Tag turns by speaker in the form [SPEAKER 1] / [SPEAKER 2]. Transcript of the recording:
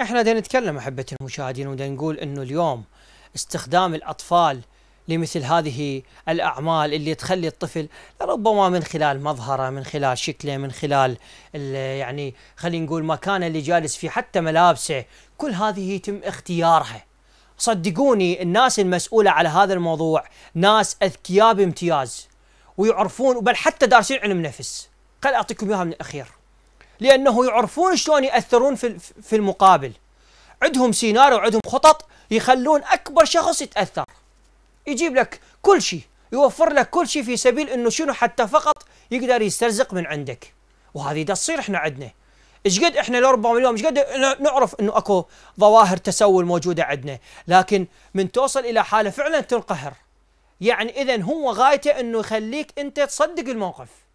[SPEAKER 1] احنا دا نتكلم احبتي المشاهدين ودا نقول انه اليوم استخدام الاطفال لمثل هذه الاعمال اللي تخلي الطفل ربما من خلال مظهره من خلال شكله من خلال يعني خلينا نقول مكانه اللي جالس فيه حتى ملابسه كل هذه يتم اختيارها صدقوني الناس المسؤوله على هذا الموضوع ناس اذكياء بامتياز ويعرفون بل حتى دارسين علم نفس خل اعطيكم اياها من الاخير لانه يعرفون شلون ياثرون في في المقابل عندهم سيناريو عندهم خطط يخلون اكبر شخص يتاثر يجيب لك كل شيء يوفر لك كل شيء في سبيل انه شنو حتى فقط يقدر يسترزق من عندك وهذه دا تصير احنا عندنا ايش قد احنا لربما اليوم ايش قد نعرف انه اكو ظواهر تسول موجوده عندنا لكن من توصل الى حاله فعلا تنقهر يعني اذا هو غايته انه يخليك انت تصدق الموقف